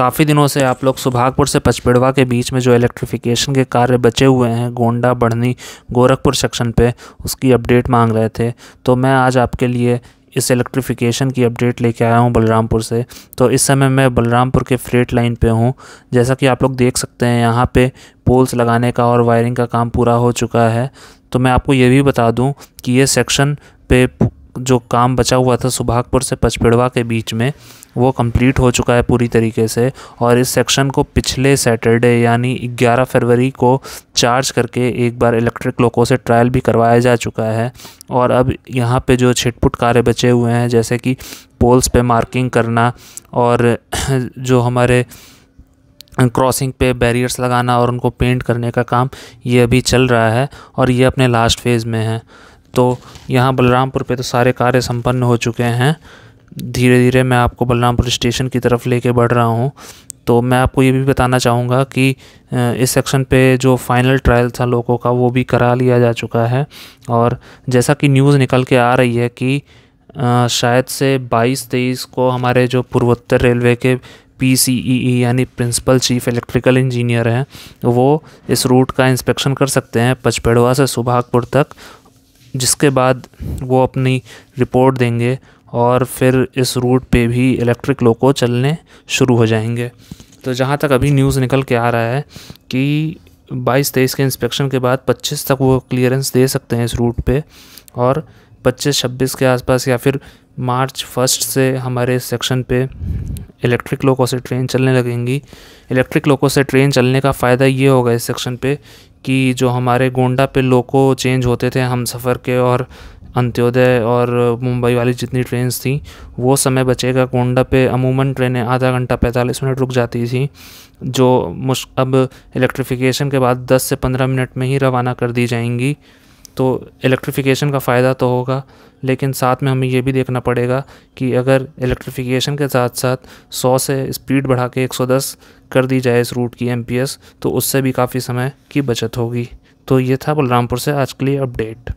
काफ़ी दिनों से आप लोग सुभागपुर से पचपेड़वा के बीच में जो इलेक्ट्रिफिकेशन के कार्य बचे हुए हैं गोंडा बढ़नी गोरखपुर सेक्शन पे उसकी अपडेट मांग रहे थे तो मैं आज आपके लिए इस इलेक्ट्रिफिकेशन की अपडेट लेके आया हूँ बलरामपुर से तो इस समय मैं बलरामपुर के फ्रेट लाइन पे हूँ जैसा कि आप लोग देख सकते हैं यहाँ पे पोल्स लगाने का और वायरिंग का काम पूरा हो चुका है तो मैं आपको ये भी बता दूँ कि ये सेक्शन पे जो काम बचा हुआ था सुभागपुर से पचपेड़वा के बीच में वो कंप्लीट हो चुका है पूरी तरीके से और इस सेक्शन को पिछले सैटरडे यानी 11 फरवरी को चार्ज करके एक बार इलेक्ट्रिक लोको से ट्रायल भी करवाया जा चुका है और अब यहाँ पे जो छिटपुट कार्य बचे हुए हैं जैसे कि पोल्स पे मार्किंग करना और जो हमारे क्रॉसिंग पे बैरियर्स लगाना और उनको पेंट करने का काम ये अभी चल रहा है और ये अपने लास्ट फेज़ में है तो यहाँ बलरामपुर पे तो सारे कार्य संपन्न हो चुके हैं धीरे धीरे मैं आपको बलरामपुर स्टेशन की तरफ लेके बढ़ रहा हूँ तो मैं आपको ये भी बताना चाहूँगा कि इस सेक्शन पे जो फाइनल ट्रायल था लोगों का वो भी करा लिया जा चुका है और जैसा कि न्यूज़ निकल के आ रही है कि शायद से 22 तेईस को हमारे जो पूर्वोत्तर रेलवे के पी सी ई यानी प्रिंसिपल चीफ इलेक्ट्रिकल इंजीनियर हैं वो इस रूट का इंस्पेक्शन कर सकते हैं पचपेड़वा से सुभागपुर तक जिसके बाद वो अपनी रिपोर्ट देंगे और फिर इस रूट पे भी इलेक्ट्रिक लोको चलने शुरू हो जाएंगे तो जहाँ तक अभी न्यूज़ निकल के आ रहा है कि 22 तेईस के इंस्पेक्शन के बाद 25 तक वो क्लियरेंस दे सकते हैं इस रूट पे और 25 छब्बीस के आसपास या फिर मार्च फर्स्ट से हमारे सेक्शन पे इलेक्ट्रिक लोको से ट्रेन चलने लगेंगी इलेक्ट्रिक लोको से ट्रेन चलने का फ़ायदा ये होगा इस सेक्शन पे कि जो हमारे गोंडा पे लोको चेंज होते थे हम सफ़र के और अंत्योदय और मुंबई वाली जितनी ट्रेन थी वो समय बचेगा गोंडा पे अमूमन ट्रेनें आधा घंटा पैंतालीस मिनट रुक जाती थी जो मुश अब इलेक्ट्रिफिकेशन के बाद 10 से 15 मिनट में ही रवाना कर दी जाएंगी तो इलेक्ट्रिफिकेशन का फ़ायदा तो होगा लेकिन साथ में हमें यह भी देखना पड़ेगा कि अगर इलेक्ट्रिफिकेशन के साथ साथ 100 से स्पीड बढ़ा के 110 कर दी जाए इस रूट की एम तो उससे भी काफ़ी समय की बचत होगी तो ये था बलरामपुर से आज के लिए अपडेट